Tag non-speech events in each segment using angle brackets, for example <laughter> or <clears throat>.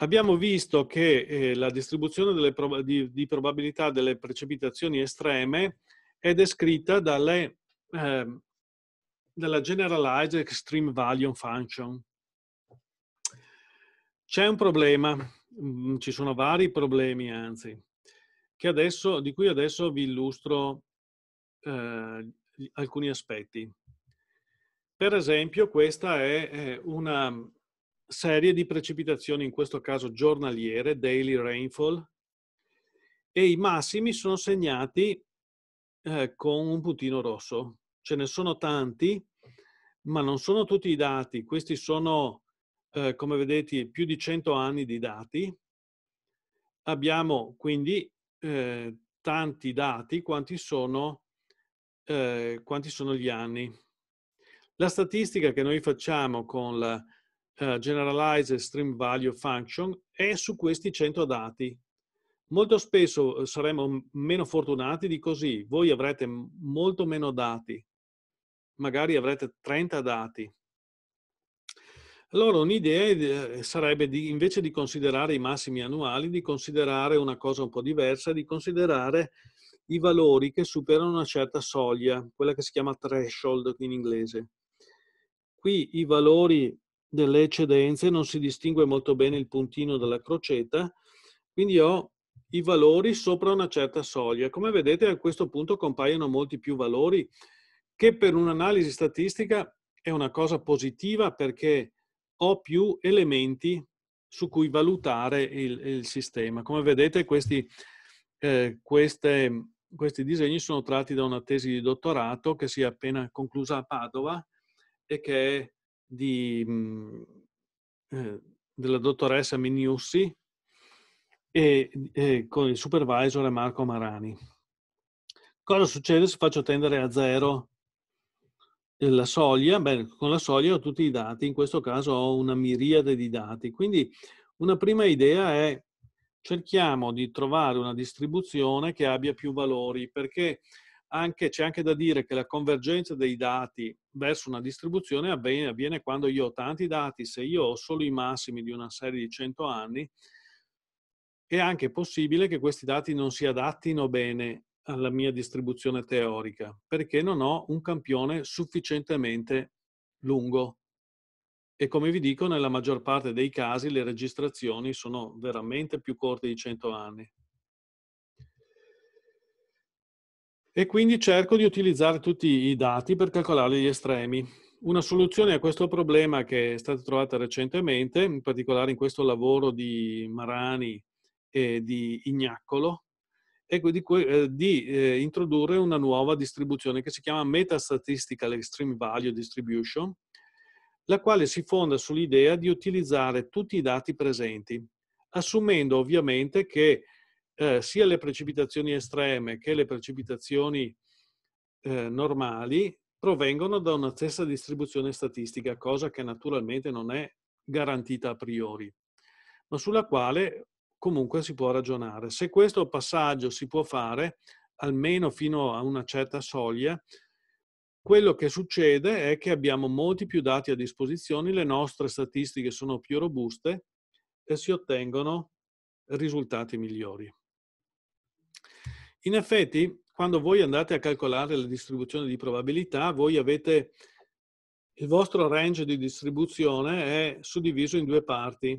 Abbiamo visto che eh, la distribuzione prob di, di, probabilità delle precipitazioni estreme è descritta dalle, eh, dalla Generalized Extreme Value Function. C'è un problema, mm, ci sono vari problemi anzi, adesso, di cui adesso vi illustro eh, alcuni aspetti. Per esempio, questa è una serie di precipitazioni, in questo caso giornaliere, daily rainfall, e i massimi sono segnati eh, con un puntino rosso. Ce ne sono tanti, ma non sono tutti i dati. Questi sono, eh, come vedete, più di 100 anni di dati. Abbiamo quindi eh, tanti dati quanti sono, eh, quanti sono gli anni. La statistica che noi facciamo con la uh, eh, Generalized Stream Value Function è su questi 100 dati. Molto spesso eh, saremo meno fortunati di così. Voi avrete molto meno dati. Magari avrete 30 dati. Allora un'idea eh, sarebbe di, invece di considerare i massimi annuali, di considerare una cosa un po' diversa, di considerare i valori che superano una certa soglia, quella che si chiama threshold in inglese. Qui i valori delle eccedenze non si distingue molto bene il puntino dalla crocetta, quindi ho i valori sopra una certa soglia. Come vedete a questo punto compaiono molti più valori che per un'analisi statistica è una cosa positiva perché ho più elementi su cui valutare il, il sistema. Come vedete questi, eh, queste, questi disegni sono tratti da una tesi di dottorato che si è appena conclusa a Padova e che è di, mhmm, eh, della dottoressa Mignussi e, e, con il supervisor Marco Marani. Cosa succede se faccio tendere a zero la soglia? Beh, con la soglia ho tutti i dati, in questo caso ho una miriade di dati. Quindi una prima idea è cerchiamo di trovare una distribuzione che abbia più valori, perché anche, c'è anche da dire che la convergenza dei dati verso una distribuzione avviene, avviene, quando io ho tanti dati, se io ho solo i massimi di una serie di 100 anni, è anche possibile che questi dati non si adattino bene alla mia distribuzione teorica, perché non ho un campione sufficientemente lungo. E come vi dico, nella maggior parte dei casi le registrazioni sono veramente più corte di 100 anni. e quindi cerco di utilizzare tutti i dati per calcolare gli estremi. Una soluzione a questo problema che è stata trovata recentemente, in particolare in questo lavoro di Marani e di Ignaccolo, è di, eh, di eh, introdurre una nuova distribuzione che si chiama Metastatistical Extreme Value Distribution, la quale si fonda sull'idea di utilizzare tutti i dati presenti, assumendo ovviamente che eh, sia le precipitazioni estreme che le precipitazioni eh, normali provengono da una stessa distribuzione statistica, cosa che naturalmente non è garantita a priori, ma sulla quale comunque si può ragionare. Se questo passaggio si può fare, almeno fino a una certa soglia, quello che succede è che abbiamo molti più dati a disposizione, le nostre statistiche sono più robuste e si ottengono risultati migliori. In effetti, quando voi andate a calcolare la distribuzione di probabilità, voi avete il vostro range di distribuzione è suddiviso in due parti.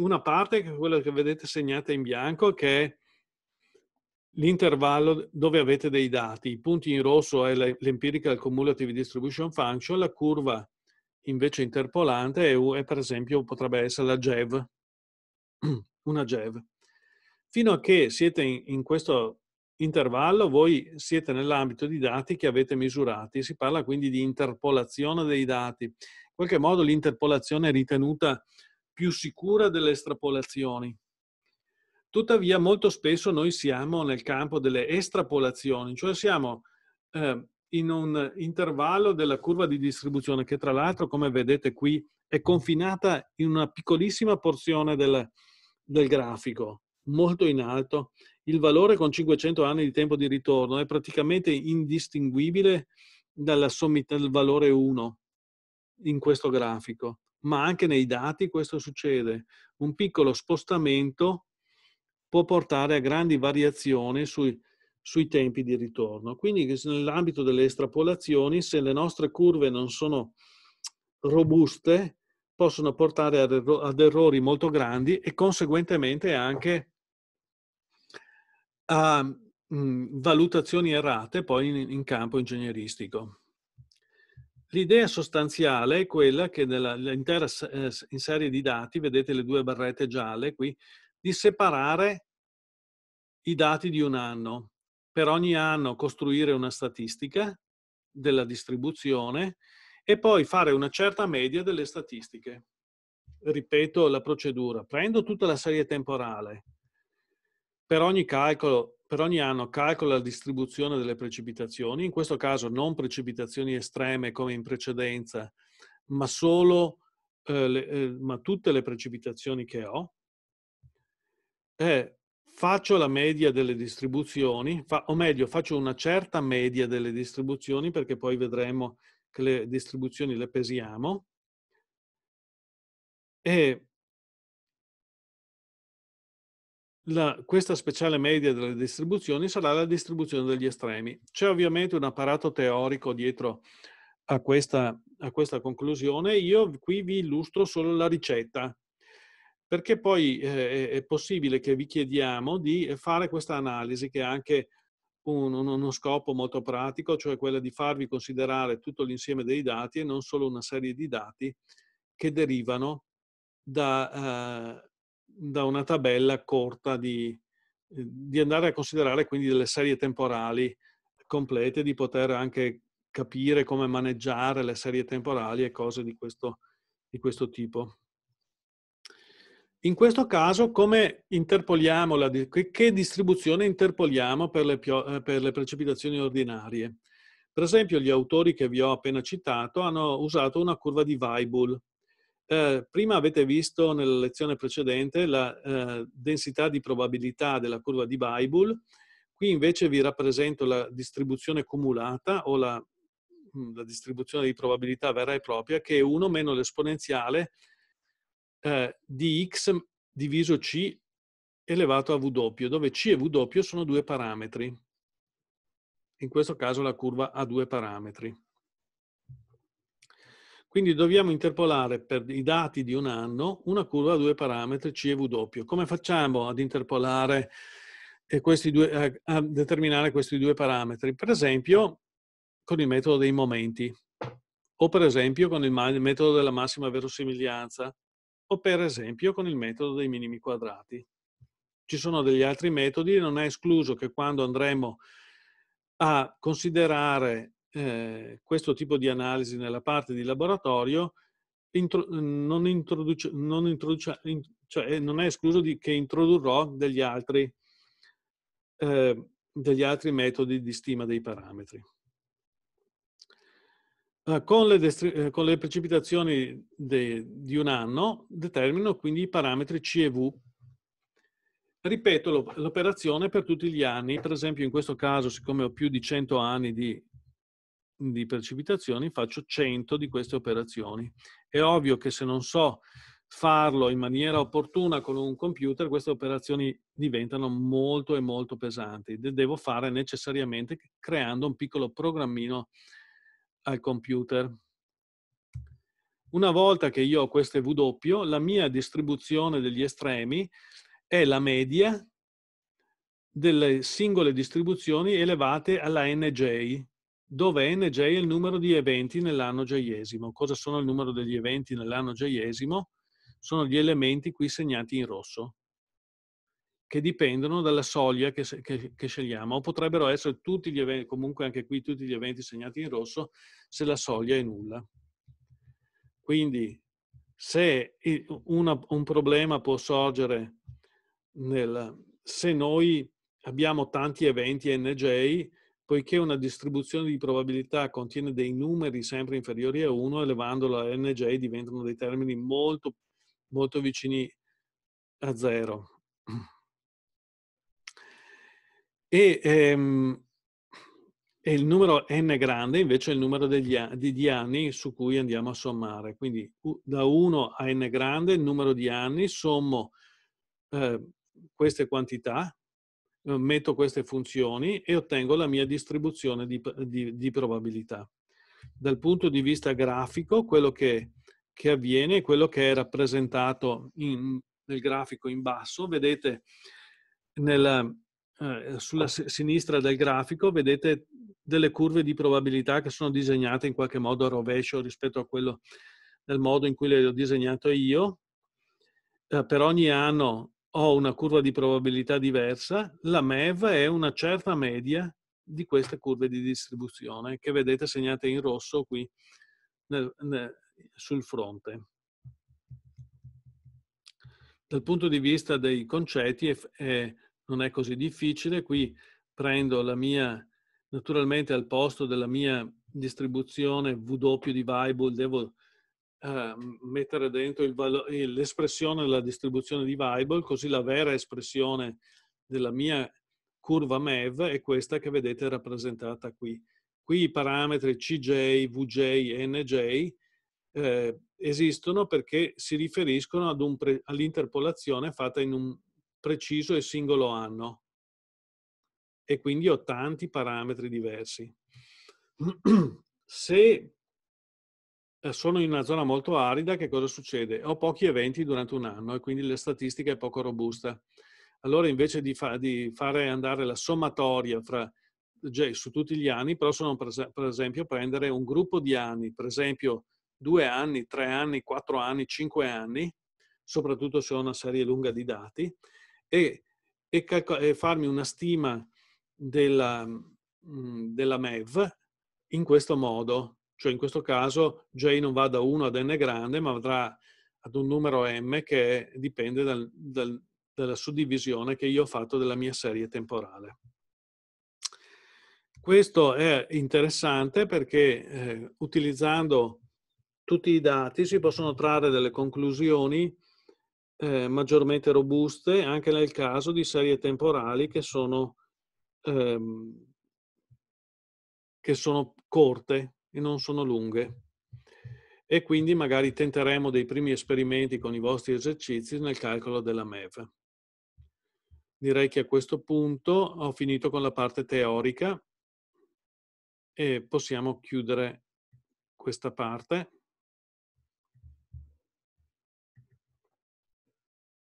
Una parte che è quella che vedete segnata in bianco, che è l'intervallo dove avete dei dati. I punti in rosso è l'empirical cumulative distribution function, la curva invece interpolante è, per esempio potrebbe essere la GEV, <clears throat> una GEV. Fino a che siete in, in questo intervallo, voi siete nell'ambito di dati che avete misurati. Si parla quindi di interpolazione dei dati. In qualche modo l'interpolazione è ritenuta più sicura delle estrapolazioni. Tuttavia, molto spesso noi siamo nel campo delle estrapolazioni, cioè siamo eh, in un intervallo della curva di distribuzione che tra l'altro, come vedete qui, è confinata in una piccolissima porzione del, del grafico molto in alto. Il valore con 500 anni di tempo di ritorno è praticamente indistinguibile dalla sommità del valore 1 in questo grafico, ma anche nei dati questo succede. Un piccolo spostamento può portare a grandi variazioni sui, sui tempi di ritorno. Quindi nell'ambito delle estrapolazioni, se le nostre curve non sono robuste, possono portare ad, errori molto grandi e conseguentemente anche a mh, mhmm, valutazioni errate poi in, in, campo ingegneristico. L'idea sostanziale è quella che nell'intera eh, serie di dati, vedete le due barrette gialle qui, di separare i dati di un anno. Per ogni anno costruire una statistica della distribuzione e poi fare una certa media delle statistiche. Ripeto la procedura. Prendo tutta la serie temporale, per ogni, calcolo, per ogni anno calcola la distribuzione delle precipitazioni, in questo caso non precipitazioni estreme come in precedenza, ma solo eh, le, eh, ma tutte le precipitazioni che ho, eh, faccio la media delle distribuzioni, fa, o meglio, faccio una certa media delle distribuzioni perché poi vedremo che le distribuzioni le pesiamo e la, questa speciale media delle distribuzioni sarà la distribuzione degli estremi. C'è ovviamente un apparato teorico dietro a questa, a questa conclusione. Io qui vi illustro solo la ricetta, perché poi eh, è possibile che vi chiediamo di fare questa analisi che ha anche un, uno scopo molto pratico, cioè quello di farvi considerare tutto l'insieme dei dati e non solo una serie di dati che derivano da... Eh, da una tabella corta di, eh, di andare a considerare quindi delle serie temporali complete, di poter anche capire come maneggiare le serie temporali e cose di questo, di questo tipo. In questo caso, come interpoliamo la, che distribuzione interpoliamo per le, eh, per le precipitazioni ordinarie? Per esempio, gli autori che vi ho appena citato hanno usato una curva di Weibull, eh, prima avete visto nella lezione precedente la eh, densità di probabilità della curva di Bible, qui invece vi rappresento la distribuzione cumulata o la, mm, la distribuzione di probabilità vera e propria che è 1 meno l'esponenziale eh, di x diviso c elevato a w, dove c e w sono due parametri. In questo caso la curva ha due parametri. Quindi dobbiamo interpolare per i dati di un anno una curva a due parametri C e W. Come facciamo ad interpolare eh, questi due, eh, a determinare questi due parametri? Per esempio con il metodo dei momenti, o per esempio con il metodo della massima verosimiglianza, o per esempio con il metodo dei minimi quadrati. Ci sono degli altri metodi, non è escluso che quando andremo a considerare eh, questo tipo di analisi nella parte di laboratorio intro, non, introduce, non, introduce, in, cioè eh, non è escluso di, che introdurrò degli altri, eh, degli altri metodi di stima dei parametri. Eh, con le, con le, precipitazioni di un anno determino quindi i parametri C e V. Ripeto l'operazione per tutti gli anni, per esempio in questo caso siccome ho più di 100 anni di di precipitazioni faccio 100 di queste operazioni. È ovvio che se non so farlo in maniera opportuna con un computer, queste operazioni diventano molto e molto pesanti. Le devo fare necessariamente creando un piccolo programmino al computer. Una volta che io ho queste W, la mia distribuzione degli estremi è la media delle singole distribuzioni elevate alla nj, dove nj è il numero di eventi nell'anno jaiesimo. Cosa sono il numero degli eventi nell'anno jaiesimo? Sono gli elementi qui segnati in rosso, che dipendono dalla soglia che, che, che scegliamo, o potrebbero essere tutti gli eventi, comunque anche qui tutti gli eventi segnati in rosso, se la soglia è nulla. Quindi se una, un problema può sorgere nel, se noi abbiamo tanti eventi NJ, poiché una distribuzione di probabilità contiene dei numeri sempre inferiori a 1, elevandolo a nj diventano dei termini molto, molto vicini a 0. E, ehm, e, il numero n grande invece è il numero degli, di anni su cui andiamo a sommare. Quindi da 1 a n grande il numero di anni, sommo eh, queste quantità, eh, metto queste funzioni e ottengo la mia distribuzione di, di, di probabilità. Dal punto di vista grafico, quello che, che avviene è quello che è rappresentato in, nel grafico in basso. Vedete nella, eh, sulla sinistra del grafico, vedete delle curve di probabilità che sono disegnate in qualche modo a rovescio rispetto a quello del modo in cui le ho disegnate io. Eh, per ogni anno ho una curva di probabilità diversa, la MEV è una certa media di queste curve di distribuzione che vedete segnate in rosso qui nel, nel, sul fronte. Dal punto di vista dei concetti è, è, non è così difficile, qui prendo la mia, naturalmente al posto della mia distribuzione W di Weibull devo Ehm, mettere dentro valo- l'espressione della distribuzione di Weibull, così la vera espressione della mia curva MEV è questa che vedete rappresentata qui. Qui i parametri CJ, VJ, NJ eh, esistono perché si riferiscono pre- all'interpolazione fatta in un preciso e singolo anno e quindi ho tanti parametri diversi. <clears throat> Se eh, sono in una zona molto arida, che cosa succede? Ho pochi eventi durante un anno e quindi la statistica è poco robusta. Allora invece di, fa, di fare andare la sommatoria fra, cioè, su tutti gli anni, possono per esempio prendere un gruppo di anni, per esempio due anni, tre anni, quattro anni, cinque anni, soprattutto se ho una serie lunga di dati, e, e, calco- e farmi una stima della, mm, della MEV in questo modo, cioè in questo caso J non va da 1 ad n grande, ma andrà ad un numero m che dipende dal, dal, dalla suddivisione che io ho fatto della mia serie temporale. Questo è interessante perché eh, utilizzando tutti i dati si possono trarre delle conclusioni eh, maggiormente robuste anche nel caso di serie temporali che sono, ehm, che sono corte, e non sono lunghe. E quindi magari tenteremo dei primi esperimenti con i vostri esercizi nel calcolo della MEV. Direi che a questo punto ho finito con la parte teorica e possiamo chiudere questa parte.